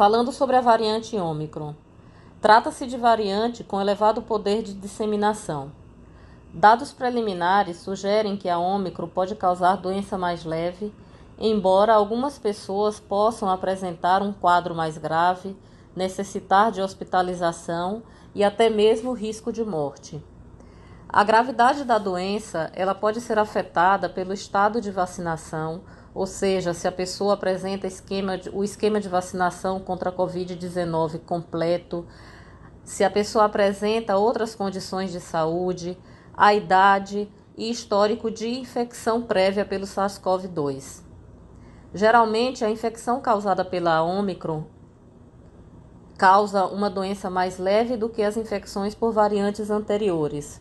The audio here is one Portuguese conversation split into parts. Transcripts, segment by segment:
Falando sobre a variante Ômicron, trata-se de variante com elevado poder de disseminação. Dados preliminares sugerem que a Ômicron pode causar doença mais leve, embora algumas pessoas possam apresentar um quadro mais grave, necessitar de hospitalização e até mesmo risco de morte. A gravidade da doença, ela pode ser afetada pelo estado de vacinação ou seja, se a pessoa apresenta esquema de, o esquema de vacinação contra a Covid-19 completo, se a pessoa apresenta outras condições de saúde, a idade e histórico de infecção prévia pelo SARS-CoV-2. Geralmente, a infecção causada pela Omicron causa uma doença mais leve do que as infecções por variantes anteriores.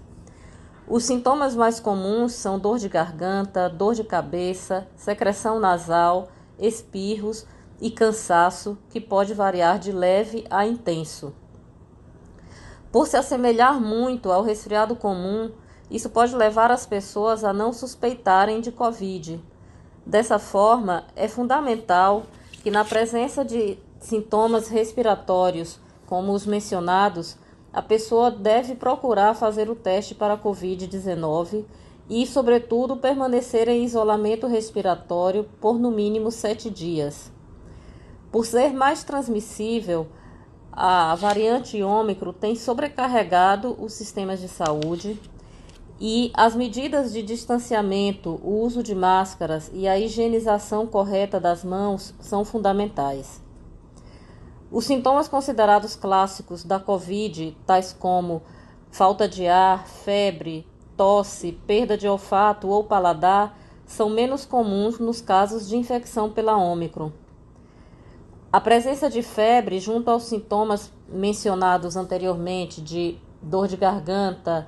Os sintomas mais comuns são dor de garganta, dor de cabeça, secreção nasal, espirros e cansaço, que pode variar de leve a intenso. Por se assemelhar muito ao resfriado comum, isso pode levar as pessoas a não suspeitarem de Covid. Dessa forma, é fundamental que, na presença de sintomas respiratórios, como os mencionados, a pessoa deve procurar fazer o teste para a Covid-19 e, sobretudo, permanecer em isolamento respiratório por no mínimo sete dias. Por ser mais transmissível, a variante ômicro tem sobrecarregado os sistemas de saúde e as medidas de distanciamento, o uso de máscaras e a higienização correta das mãos são fundamentais. Os sintomas considerados clássicos da COVID, tais como falta de ar, febre, tosse, perda de olfato ou paladar, são menos comuns nos casos de infecção pela Ômicron. A presença de febre, junto aos sintomas mencionados anteriormente de dor de garganta,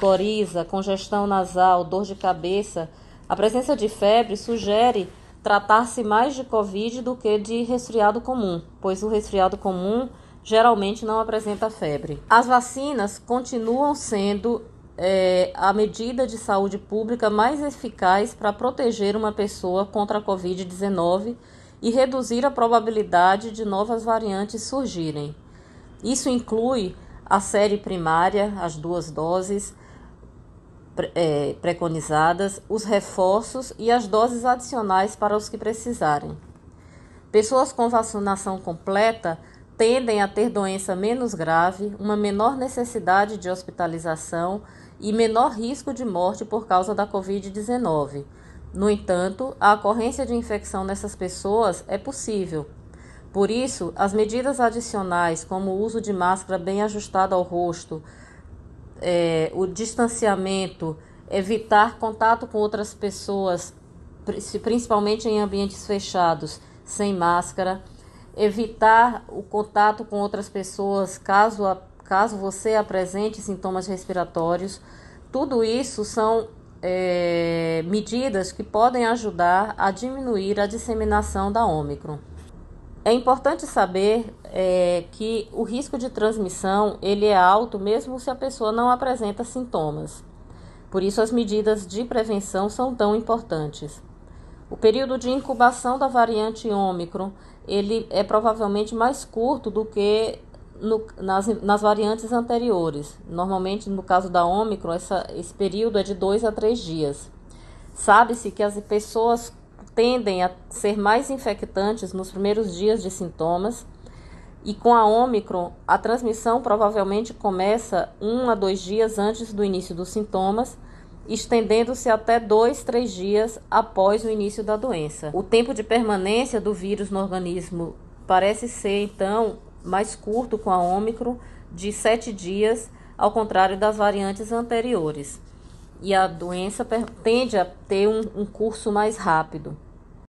coriza, congestão nasal, dor de cabeça, a presença de febre sugere tratar-se mais de Covid do que de resfriado comum, pois o resfriado comum geralmente não apresenta febre. As vacinas continuam sendo é, a medida de saúde pública mais eficaz para proteger uma pessoa contra a Covid-19 e reduzir a probabilidade de novas variantes surgirem. Isso inclui a série primária, as duas doses, é, preconizadas, os reforços e as doses adicionais para os que precisarem. Pessoas com vacinação completa tendem a ter doença menos grave, uma menor necessidade de hospitalização e menor risco de morte por causa da Covid-19. No entanto, a ocorrência de infecção nessas pessoas é possível. Por isso, as medidas adicionais, como o uso de máscara bem ajustada ao rosto, é, o distanciamento, evitar contato com outras pessoas, principalmente em ambientes fechados, sem máscara, evitar o contato com outras pessoas caso, a, caso você apresente sintomas respiratórios. Tudo isso são é, medidas que podem ajudar a diminuir a disseminação da Ômicron. É importante saber é, que o risco de transmissão ele é alto mesmo se a pessoa não apresenta sintomas. Por isso as medidas de prevenção são tão importantes. O período de incubação da variante Ômicron ele é provavelmente mais curto do que no, nas, nas variantes anteriores. Normalmente, no caso da Ômicron, essa, esse período é de dois a três dias. Sabe-se que as pessoas tendem a ser mais infectantes nos primeiros dias de sintomas. E com a Ômicron, a transmissão provavelmente começa um a dois dias antes do início dos sintomas, estendendo-se até dois, três dias após o início da doença. O tempo de permanência do vírus no organismo parece ser, então, mais curto com a Ômicron, de sete dias, ao contrário das variantes anteriores. E a doença tende a ter um, um curso mais rápido.